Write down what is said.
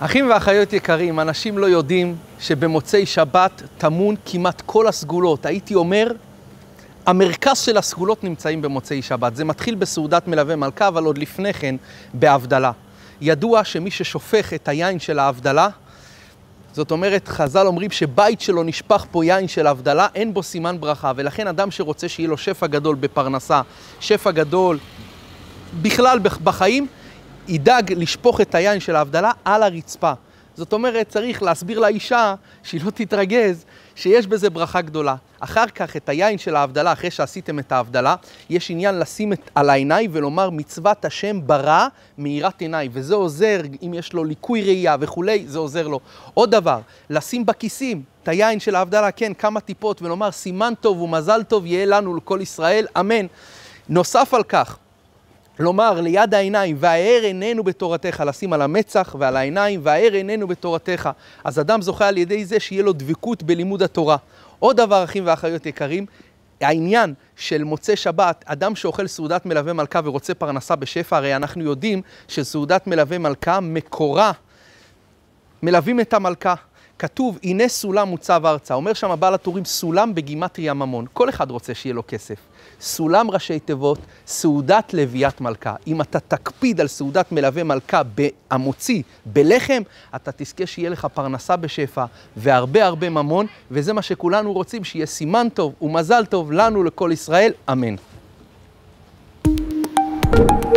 אחים ואחיות יקרים, אנשים לא יודעים שבמוצאי שבת טמון כמעט כל הסגולות. הייתי אומר, המרכז של הסגולות נמצאים במוצאי שבת. זה מתחיל בסעודת מלווה מלכה, אבל עוד לפני כן בהבדלה. ידוע שמי ששופך את היין של ההבדלה, זאת אומרת, חז"ל אומרים שבית שלו נשפך פה יין של הבדלה, אין בו סימן ברכה. ולכן אדם שרוצה שיהיה לו שפע גדול בפרנסה, שפע גדול בכלל בחיים, ידאג לשפוך את היין של ההבדלה על הרצפה. זאת אומרת, צריך להסביר לאישה, שהיא לא תתרגז, שיש בזה ברכה גדולה. אחר כך, את היין של ההבדלה, אחרי שעשיתם את ההבדלה, יש עניין לשים את, על העיניי ולומר מצוות השם ברא מאירת עיניי, וזה עוזר, אם יש לו ליקוי ראייה וכולי, זה עוזר לו. עוד דבר, לשים בכיסים את היין של ההבדלה, כן, כמה טיפות, ולומר סימן טוב ומזל טוב יהיה לנו לכל ישראל, אמן. נוסף על כך, לומר ליד העיניים, והאר איננו בתורתך, לשים על המצח ועל העיניים, והאר איננו בתורתך. אז אדם זוכה על ידי זה שיהיה לו דבקות בלימוד התורה. עוד דבר, אחים ואחיות יקרים, העניין של מוצאי שבת, אדם שאוכל סעודת מלווה מלכה ורוצה פרנסה בשפע, הרי אנחנו יודעים שסעודת מלווה מלכה מקורה. מלווים את המלכה. כתוב, הנה סולם מוצב ארצה. אומר שם הבעל הטורים, סולם בגימטריה ממון. כל אחד רוצה שיהיה לו כסף. סולם ראשי תיבות, סעודת לוויית מלכה. אם אתה תקפיד על סעודת מלווה מלכה המוציא, בלחם, אתה תזכה שיהיה לך פרנסה בשפע והרבה הרבה ממון, וזה מה שכולנו רוצים, שיהיה סימן טוב ומזל טוב לנו, לכל ישראל, אמן. thank you